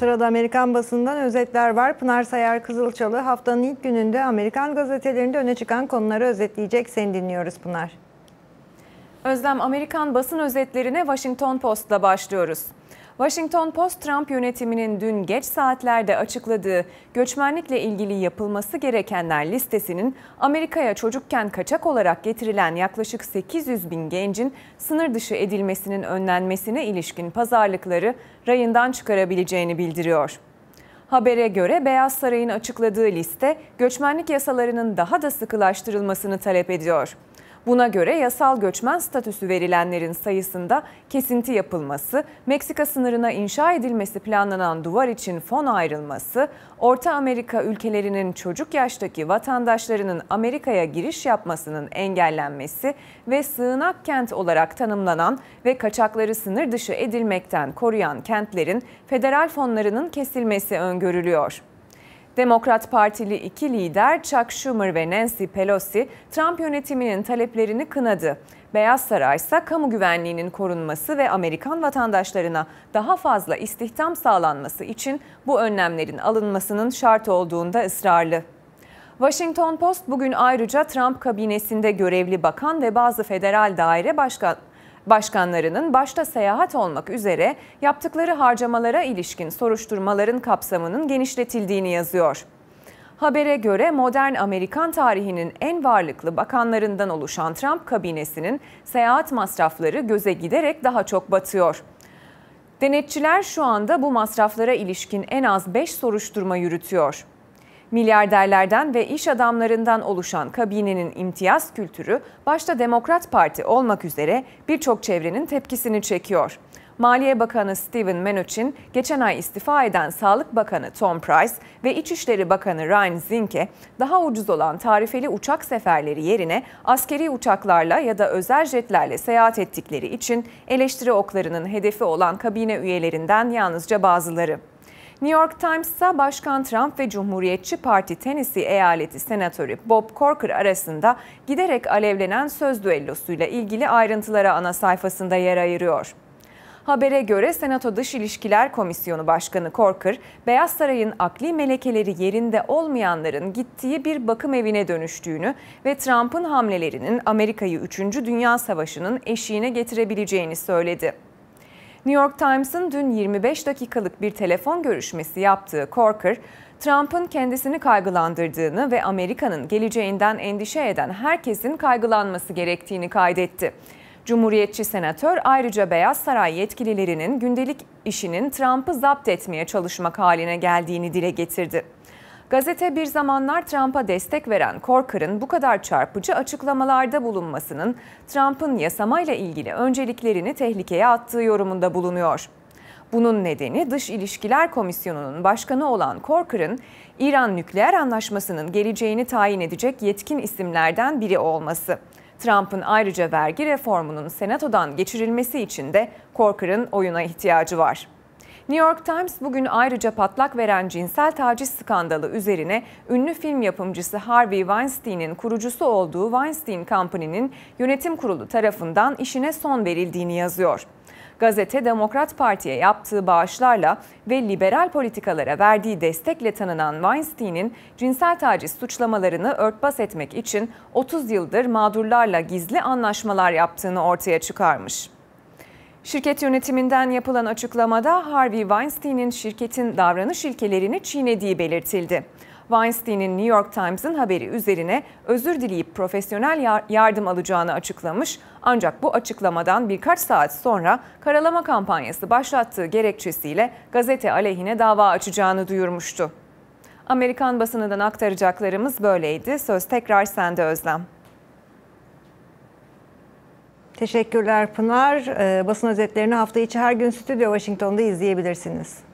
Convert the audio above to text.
Sırada Amerikan basından özetler var. Pınar Sayar Kızılçalı haftanın ilk gününde Amerikan gazetelerinde öne çıkan konuları özetleyecek. Seni dinliyoruz Pınar. Özlem Amerikan basın özetlerine Washington Post'la başlıyoruz. Washington Post, Trump yönetiminin dün geç saatlerde açıkladığı göçmenlikle ilgili yapılması gerekenler listesinin Amerika'ya çocukken kaçak olarak getirilen yaklaşık 800 bin gencin sınır dışı edilmesinin önlenmesine ilişkin pazarlıkları rayından çıkarabileceğini bildiriyor. Habere göre Beyaz Saray'ın açıkladığı liste göçmenlik yasalarının daha da sıkılaştırılmasını talep ediyor. Buna göre yasal göçmen statüsü verilenlerin sayısında kesinti yapılması, Meksika sınırına inşa edilmesi planlanan duvar için fon ayrılması, Orta Amerika ülkelerinin çocuk yaştaki vatandaşlarının Amerika'ya giriş yapmasının engellenmesi ve sığınak kent olarak tanımlanan ve kaçakları sınır dışı edilmekten koruyan kentlerin federal fonlarının kesilmesi öngörülüyor. Demokrat Partili iki lider Chuck Schumer ve Nancy Pelosi Trump yönetiminin taleplerini kınadı. Beyaz Saray ise kamu güvenliğinin korunması ve Amerikan vatandaşlarına daha fazla istihdam sağlanması için bu önlemlerin alınmasının şart olduğunda ısrarlı. Washington Post bugün ayrıca Trump kabinesinde görevli bakan ve bazı federal daire başkan Başkanlarının başta seyahat olmak üzere yaptıkları harcamalara ilişkin soruşturmaların kapsamının genişletildiğini yazıyor. Habere göre modern Amerikan tarihinin en varlıklı bakanlarından oluşan Trump kabinesinin seyahat masrafları göze giderek daha çok batıyor. Denetçiler şu anda bu masraflara ilişkin en az 5 soruşturma yürütüyor. Milyarderlerden ve iş adamlarından oluşan kabinenin imtiyaz kültürü başta Demokrat Parti olmak üzere birçok çevrenin tepkisini çekiyor. Maliye Bakanı Steven Mnuchin, geçen ay istifa eden Sağlık Bakanı Tom Price ve İçişleri Bakanı Ryan Zinke, daha ucuz olan tarifeli uçak seferleri yerine askeri uçaklarla ya da özel jetlerle seyahat ettikleri için eleştiri oklarının hedefi olan kabine üyelerinden yalnızca bazıları. New York Times'ta Başkan Trump ve Cumhuriyetçi Parti Tennessee Eyaleti Senatörü Bob Corker arasında giderek alevlenen söz düellosuyla ilgili ayrıntılara ana sayfasında yer ayırıyor. Habere göre Senato Dış İlişkiler Komisyonu Başkanı Corker, Beyaz Saray'ın akli melekeleri yerinde olmayanların gittiği bir bakım evine dönüştüğünü ve Trump'ın hamlelerinin Amerika'yı 3. Dünya Savaşı'nın eşiğine getirebileceğini söyledi. New York Times'ın dün 25 dakikalık bir telefon görüşmesi yaptığı Corker, Trump'ın kendisini kaygılandırdığını ve Amerika'nın geleceğinden endişe eden herkesin kaygılanması gerektiğini kaydetti. Cumhuriyetçi senatör ayrıca Beyaz Saray yetkililerinin gündelik işinin Trump'ı zapt etmeye çalışmak haline geldiğini dile getirdi. Gazete bir zamanlar Trump'a destek veren Corker'ın bu kadar çarpıcı açıklamalarda bulunmasının Trump'ın yasamayla ilgili önceliklerini tehlikeye attığı yorumunda bulunuyor. Bunun nedeni Dış İlişkiler Komisyonu'nun başkanı olan Corker'ın İran nükleer anlaşmasının geleceğini tayin edecek yetkin isimlerden biri olması. Trump'ın ayrıca vergi reformunun Senato'dan geçirilmesi için de Corker'ın oyuna ihtiyacı var. New York Times bugün ayrıca patlak veren cinsel taciz skandalı üzerine ünlü film yapımcısı Harvey Weinstein'in kurucusu olduğu Weinstein Company'nin yönetim kurulu tarafından işine son verildiğini yazıyor. Gazete Demokrat Parti'ye yaptığı bağışlarla ve liberal politikalara verdiği destekle tanınan Weinstein'in cinsel taciz suçlamalarını örtbas etmek için 30 yıldır mağdurlarla gizli anlaşmalar yaptığını ortaya çıkarmış. Şirket yönetiminden yapılan açıklamada Harvey Weinstein'in şirketin davranış ilkelerini çiğnediği belirtildi. Weinstein'in New York Times'ın haberi üzerine özür dileyip profesyonel yardım alacağını açıklamış ancak bu açıklamadan birkaç saat sonra karalama kampanyası başlattığı gerekçesiyle gazete aleyhine dava açacağını duyurmuştu. Amerikan basınından aktaracaklarımız böyleydi. Söz tekrar sende Özlem. Teşekkürler Pınar. Ee, basın özetlerini hafta içi her gün Stüdyo Washington'da izleyebilirsiniz.